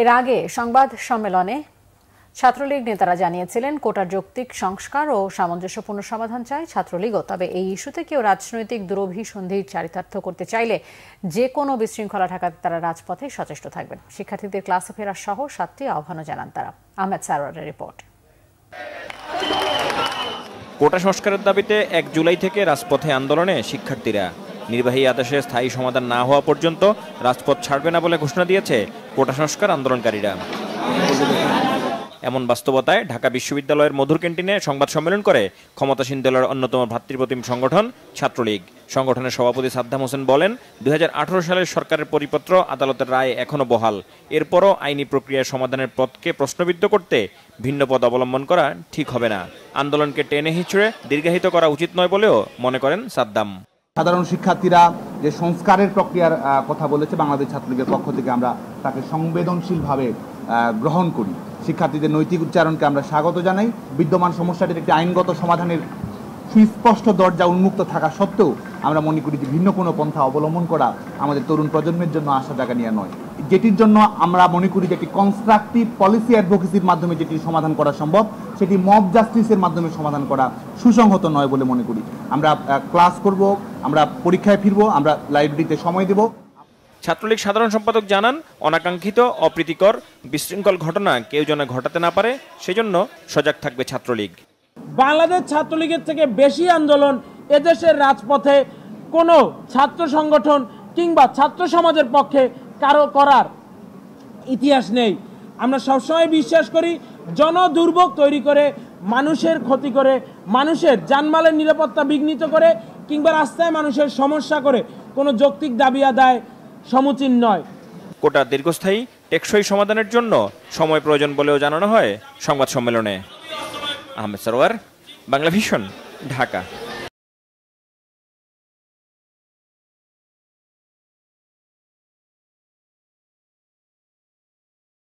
এর আগে সংবাদ সম্মেলনে ছাত্রলীগ নেতারা জানিয়েছিলেন কোটা যৌক্তিক সংস্কার ও সামঞ্জস্যপূর্ণ সমাধান চায় ছাত্রলীগও তবে এই ইস্যুতে কেউ রাজনৈতিক দুরভিসন্ধির চারিতার্থ করতে চাইলে যে কোনো বিশৃঙ্খলা ঠেকাতে তারা রাজপথে সচেষ্ট থাকবেন শিক্ষার্থীদের ক্লাসে ফেরার সহ সাতটি আহ্বানও জানান তারা আহমেদ সারোয়ারের রিপোর্ট কোটা সংস্কারের দাবিতে এক জুলাই থেকে রাজপথে আন্দোলনে শিক্ষার্থীরা নির্বাহী আদেশে স্থায়ী সমাধান না হওয়া পর্যন্ত রাজপথ ছাড়বে না বলে ঘোষণা দিয়েছে কোটা সংস্কার আন্দোলনকারীরা এমন বাস্তবতায় ঢাকা বিশ্ববিদ্যালয়ের মধুর ক্যান্টিনে সংবাদ সম্মেলন করে ক্ষমতাসীন দলের অন্যতম ভ্রাতৃপ্রতিম সংগঠন ছাত্রলীগ সংগঠনের সভাপতি সাদ্দাম হোসেন বলেন দু সালের সরকারের পরিপত্র আদালতের রায় এখনও বহাল এরপরও আইনি প্রক্রিয়ার সমাধানের পথকে প্রশ্নবিদ্ধ করতে ভিন্ন পদ অবলম্বন করা ঠিক হবে না আন্দোলনকে টেনে হিঁচড়ে দীর্ঘায়িত করা উচিত নয় বলেও মনে করেন সাদ্দাম সাধারণ শিক্ষার্থীরা যে সংস্কারের প্রক্রিয়ার কথা বলেছে বাংলাদেশ ছাত্রলীগের পক্ষ থেকে আমরা তাকে সংবেদনশীলভাবে গ্রহণ করি শিক্ষার্থীদের নৈতিক উচ্চারণকে আমরা স্বাগত জানাই বিদ্যমান সমস্যাটির একটি আইনগত সমাধানের সুস্পষ্ট দরজা উন্মুক্ত থাকা সত্ত্বেও আমরা মনে করি যে ভিন্ন কোনো পন্থা অবলম্বন করা আমাদের তরুণ প্রজন্মের জন্য আশা জাগা নিয়ে নয় যেটির জন্য আমরা মনে করি যে একটি কনস্ট্রাকটিভ পলিসি অ্যাডভোকেসির মাধ্যমে যেটি সমাধান করা সম্ভব সেটি মব জাস্টিসের মাধ্যমে সমাধান করা সুসংহত নয় বলে মনে করি আমরা ক্লাস করব আমরা পরীক্ষায় ফিরব আমরা লাইব্রেরিতে সময় দেব ছাত্রলীগ সাধারণ সম্পাদক জানান অনাকাঙ্ক্ষিত অপ্রীতিকর বিশৃঙ্খল ঘটনা কেউ যেন ঘটাতে না পারে সেজন্য সজাগ থাকবে ছাত্রলীগ বাংলাদেশ ছাত্রলীগের থেকে বেশি আন্দোলন এদেশের রাজপথে কোনো ছাত্র সংগঠন কিংবা ছাত্র সমাজের পক্ষে কারো করার ইতিহাস নেই আমরা সবসময় বিশ্বাস করি জনদুর্ভোগ তৈরি করে মানুষের ক্ষতি করে মানুষের যানমালের নিরাপত্তা বিঘ্নিত করে কিংবা রাস্তায় মানুষের সমস্যা করে কোনো যৌক্তিক দাবি আদায় সমুচীন নয় কোটা দীর্ঘস্থায়ী টেকসই সমাধানের জন্য সময় প্রয়োজন বলেও জানানো হয় সংবাদ সম্মেলনে আহমেদ সরোয়ার বাংলা ভিশন ঢাকা